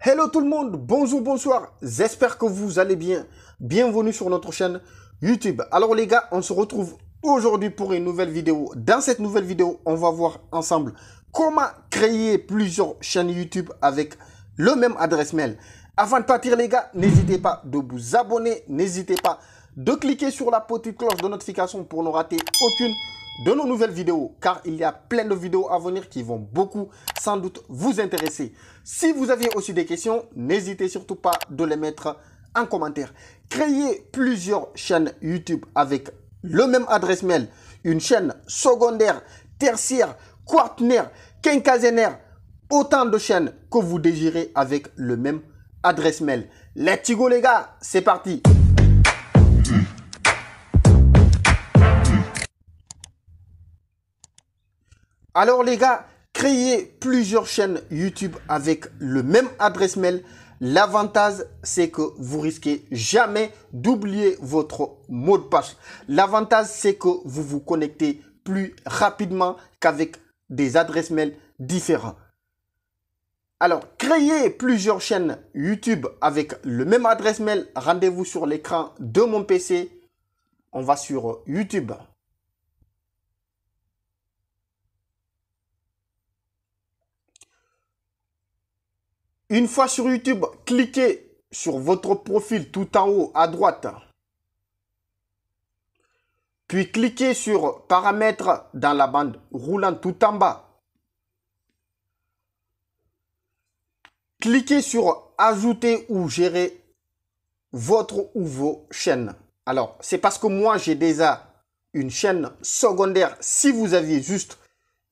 Hello tout le monde, bonjour, bonsoir, j'espère que vous allez bien. Bienvenue sur notre chaîne YouTube. Alors les gars, on se retrouve aujourd'hui pour une nouvelle vidéo. Dans cette nouvelle vidéo, on va voir ensemble comment créer plusieurs chaînes YouTube avec le même adresse mail. Avant de partir les gars, n'hésitez pas de vous abonner, n'hésitez pas de cliquer sur la petite cloche de notification pour ne rater aucune de nos nouvelles vidéos, car il y a plein de vidéos à venir qui vont beaucoup, sans doute, vous intéresser. Si vous aviez aussi des questions, n'hésitez surtout pas de les mettre en commentaire. Créez plusieurs chaînes YouTube avec le même adresse mail, une chaîne secondaire, tertiaire, quaternaire, quinquagénaire, autant de chaînes que vous désirez avec le même adresse mail. Let's go les gars, c'est parti Alors les gars, créer plusieurs chaînes YouTube avec le même adresse mail, l'avantage c'est que vous risquez jamais d'oublier votre mot de passe. L'avantage c'est que vous vous connectez plus rapidement qu'avec des adresses mail différents. Alors, créer plusieurs chaînes YouTube avec le même adresse mail, rendez-vous sur l'écran de mon PC. On va sur YouTube. Une fois sur YouTube, cliquez sur votre profil tout en haut à droite. Puis cliquez sur Paramètres dans la bande roulante tout en bas. Cliquez sur Ajouter ou gérer votre ou vos chaînes. Alors, c'est parce que moi, j'ai déjà une chaîne secondaire. Si vous aviez juste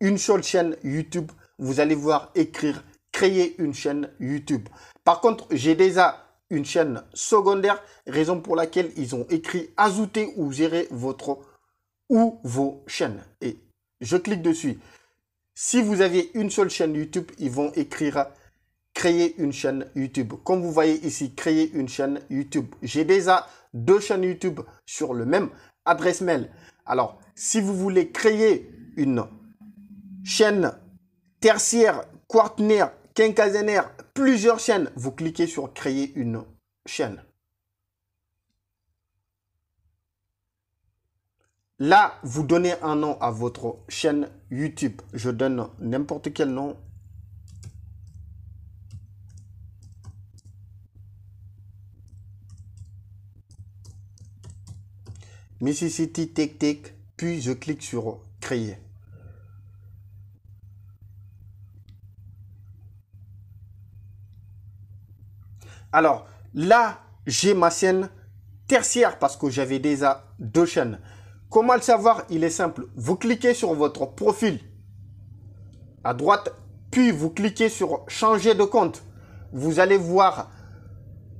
une seule chaîne YouTube, vous allez voir écrire créer une chaîne YouTube. Par contre, j'ai déjà une chaîne secondaire, raison pour laquelle ils ont écrit ajouter ou gérer votre ou vos chaînes. Et je clique dessus. Si vous avez une seule chaîne YouTube, ils vont écrire créer une chaîne YouTube. Comme vous voyez ici, créer une chaîne YouTube. J'ai déjà deux chaînes YouTube sur le même adresse mail. Alors, si vous voulez créer une chaîne tertiaire, quaternaire quinquagénaire, plusieurs chaînes, vous cliquez sur créer une chaîne. Là, vous donnez un nom à votre chaîne YouTube. Je donne n'importe quel nom. Mississippi Tech Tech, puis je clique sur créer. Alors là, j'ai ma chaîne tertiaire parce que j'avais déjà deux chaînes. Comment le savoir Il est simple. Vous cliquez sur votre profil à droite, puis vous cliquez sur changer de compte. Vous allez voir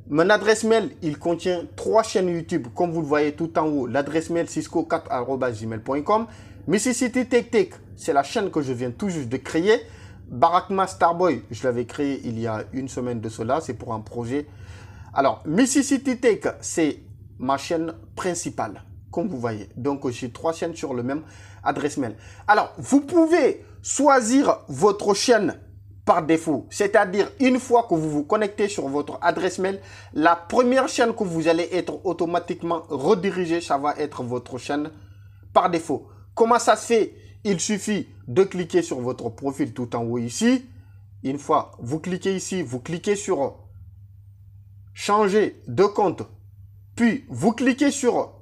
mon adresse mail. Il contient trois chaînes YouTube, comme vous le voyez tout en haut. L'adresse mail cisco4@gmail.com. Mississippi Tech Tech, c'est la chaîne que je viens tout juste de créer. Barakma Starboy, je l'avais créé il y a une semaine de cela, c'est pour un projet. Alors, Mississippi Tech, c'est ma chaîne principale, comme vous voyez. Donc, j'ai trois chaînes sur le même adresse mail. Alors, vous pouvez choisir votre chaîne par défaut. C'est-à-dire, une fois que vous vous connectez sur votre adresse mail, la première chaîne que vous allez être automatiquement redirigée, ça va être votre chaîne par défaut. Comment ça se fait il suffit de cliquer sur votre profil tout en haut ici. Une fois, vous cliquez ici, vous cliquez sur changer de compte. Puis, vous cliquez sur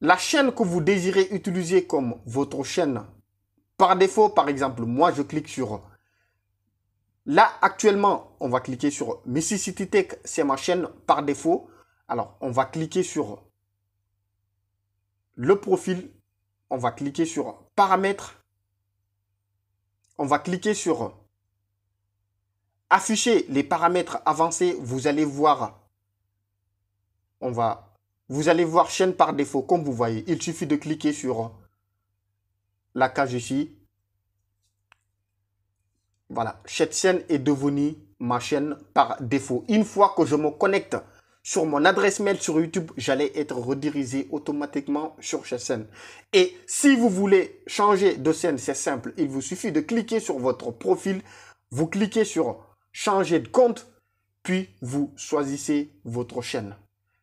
la chaîne que vous désirez utiliser comme votre chaîne. Par défaut, par exemple, moi, je clique sur là actuellement, on va cliquer sur Mississippi Tech, c'est ma chaîne par défaut. Alors, on va cliquer sur le profil on va cliquer sur paramètres. On va cliquer sur afficher les paramètres avancés. Vous allez voir, on va, vous allez voir chaîne par défaut. Comme vous voyez, il suffit de cliquer sur la cage ici. Voilà, cette chaîne est devenue ma chaîne par défaut. Une fois que je me connecte sur mon adresse mail sur YouTube, j'allais être redirigé automatiquement sur cette scène. Et si vous voulez changer de scène, c'est simple. Il vous suffit de cliquer sur votre profil. Vous cliquez sur changer de compte, puis vous choisissez votre chaîne.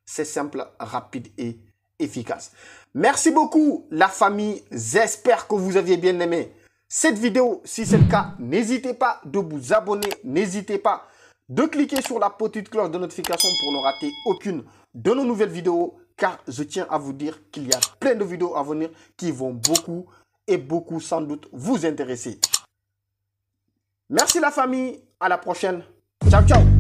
C'est simple, rapide et efficace. Merci beaucoup la famille, j'espère que vous aviez bien aimé cette vidéo. Si c'est le cas, n'hésitez pas de vous abonner, n'hésitez pas de cliquer sur la petite cloche de notification pour ne rater aucune de nos nouvelles vidéos car je tiens à vous dire qu'il y a plein de vidéos à venir qui vont beaucoup et beaucoup sans doute vous intéresser. Merci la famille, à la prochaine. Ciao ciao